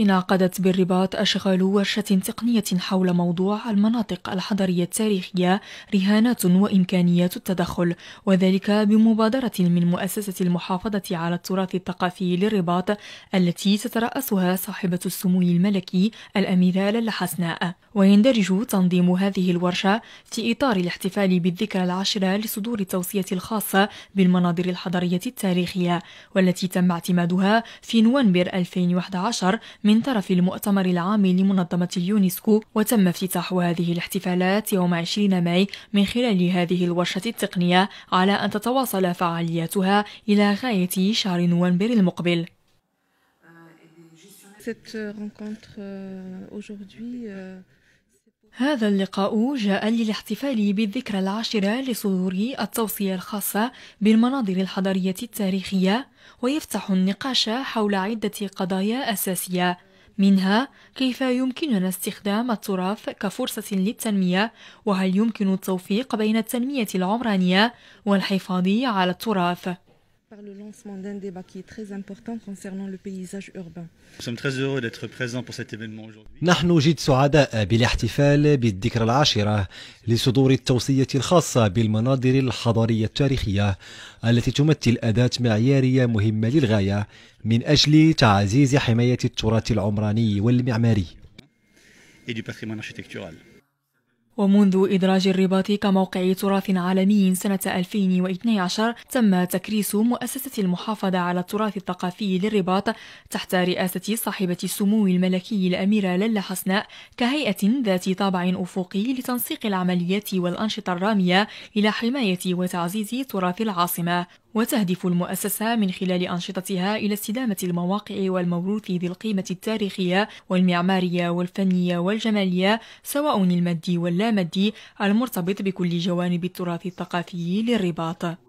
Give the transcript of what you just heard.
انعقدت بالرباط أشغال ورشة تقنية حول موضوع المناطق الحضرية التاريخية رهانات وإمكانيات التدخل وذلك بمبادرة من مؤسسة المحافظة على التراث الثقافي للرباط التي تترأسها صاحبة السمو الملكي الأميرة للا حسناء ويندرج تنظيم هذه الورشة في إطار الاحتفال بالذكرى العاشرة لصدور التوصية الخاصة بالمناظر الحضرية التاريخية والتي تم اعتمادها في نوفمبر 2011 من من طرف المؤتمر العام لمنظمة اليونسكو وتم افتتاح هذه الاحتفالات يوم 20 ماي من خلال هذه الورشة التقنية على أن تتواصل فعالياتها إلى غاية شهر نوفمبر المقبل Cette rencontre euh, aujourd'hui euh, هذا اللقاء جاء للاحتفال بالذكرى العاشرة لصدور التوصية الخاصة بالمناظر الحضارية التاريخية ويفتح النقاش حول عدة قضايا أساسية منها كيف يمكننا استخدام التراث كفرصة للتنمية وهل يمكن التوفيق بين التنمية العمرانية والحفاظ على التراث par le lancement d'un débat qui est très important concernant le paysage urbain. Nous sommes très heureux d'être présents pour cet événement aujourd'hui. نحن جد سعداء بالاحتفال بالذكرى العاشرة لصدور التوصية الخاصة بالمناظر الحضارية التاريخية التي تمثل أداة معيارية مهمة للغاية من أجل تعزيز حماية التراث العمراني والمعماري. Et du patrimoine architectural. ومنذ إدراج الرباط كموقع تراث عالمي سنة 2012 تم تكريس مؤسسة المحافظة على التراث الثقافي للرباط تحت رئاسة صاحبة السمو الملكي الأميرة للا حسناء كهيئة ذات طابع أفقي لتنسيق العمليات والأنشطة الرامية إلى حماية وتعزيز تراث العاصمة وتهدف المؤسسة من خلال أنشطتها إلى استدامة المواقع والموروث ذي القيمة التاريخية والمعمارية والفنية والجمالية سواء المادي واللا المادي المرتبط بكل جوانب التراث الثقافي للرباط